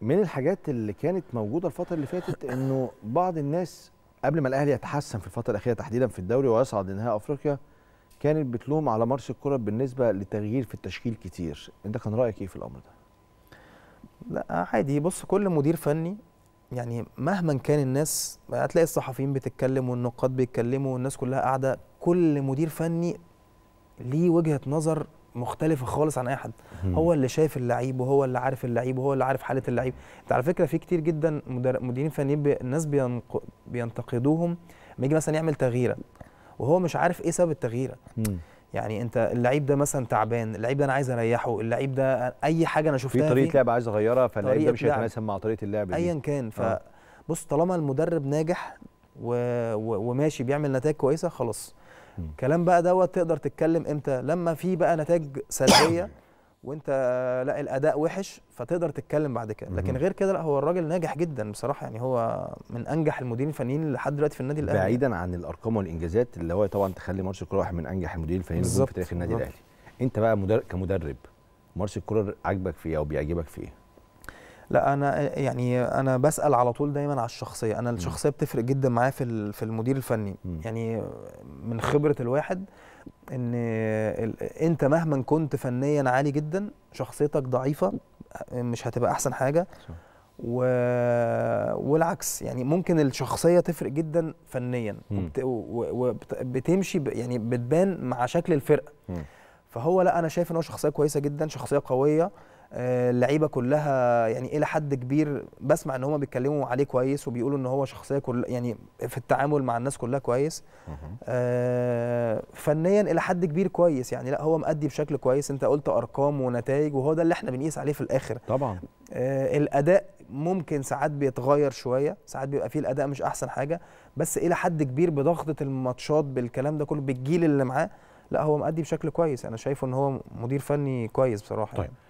من الحاجات اللي كانت موجوده الفتره اللي فاتت انه بعض الناس قبل ما الاهلي يتحسن في الفتره الاخيره تحديدا في الدوري ويصعد لنهائي افريقيا كانت بتلوم على مارش الكرة بالنسبه لتغيير في التشكيل كتير انت كان رايك ايه في الامر ده لا عادي بص كل مدير فني يعني مهما كان الناس هتلاقي الصحفيين بتتكلم والنقاد بيتكلموا والناس كلها قاعده كل مدير فني ليه وجهه نظر مختلفه خالص عن اي حد هو اللي شايف اللعيب وهو اللي عارف اللعيب وهو اللي عارف حاله اللعيب انت على فكره في كتير جدا مديرين فنيين بي... الناس بينق... بينتقدوهم لما يجي مثلا يعمل تغييره وهو مش عارف ايه سبب التغييره يعني انت اللعيب ده مثلا تعبان اللعيب ده انا عايز اريحه اللعيب ده اي حاجه انا شفتها في طريقه لعب عايز اغيرها فاللعيب ده مش هيتناسب مع طريقه اللعب ايا كان ف آه. بص طالما المدرب ناجح و... و... وماشي بيعمل نتائج كويسه خلاص الكلام بقى دوت تقدر تتكلم امتى لما في بقى نتائج سلبيه وانت لا الاداء وحش فتقدر تتكلم بعد كده لكن غير كده لا هو الراجل ناجح جدا بصراحه يعني هو من انجح المديرين الفنيين لحد دلوقتي في النادي الاهلي بعيدا عن الارقام والانجازات اللي هو طبعا تخلي مارسيل كولر واحد من انجح المديرين الفنيين في تاريخ النادي الاهلي انت بقى كمدرب مارسيل كولر عاجبك فيه او بيعجبك فيه لا انا يعني انا بسال على طول دايما على الشخصيه انا الشخصيه بتفرق جدا معايا في في المدير الفني يعني من خبره الواحد ان انت مهما كنت فنيا عالي جدا شخصيتك ضعيفه مش هتبقى احسن حاجه و... والعكس يعني ممكن الشخصيه تفرق جدا فنيا وبت... وبتمشي ب... يعني بتبان مع شكل الفرقه فهو لا انا شايف ان هو شخصيه كويسه جدا شخصيه قويه آه، اللعيبه كلها يعني الى حد كبير بسمع ان هم بيتكلموا عليه كويس وبيقولوا ان هو شخصيه كل يعني في التعامل مع الناس كلها كويس آه، فنيا الى حد كبير كويس يعني لا هو مأدي بشكل كويس انت قلت ارقام ونتائج وهو ده اللي احنا بنقيس عليه في الاخر طبعا آه، الاداء ممكن ساعات بيتغير شويه ساعات بيبقى فيه الاداء مش احسن حاجه بس الى حد كبير بضغطه الماتشات بالكلام ده كله بالجيل اللي معاه لا هو مأدي بشكل كويس انا شايفه ان هو مدير فني كويس بصراحه طيب. يعني.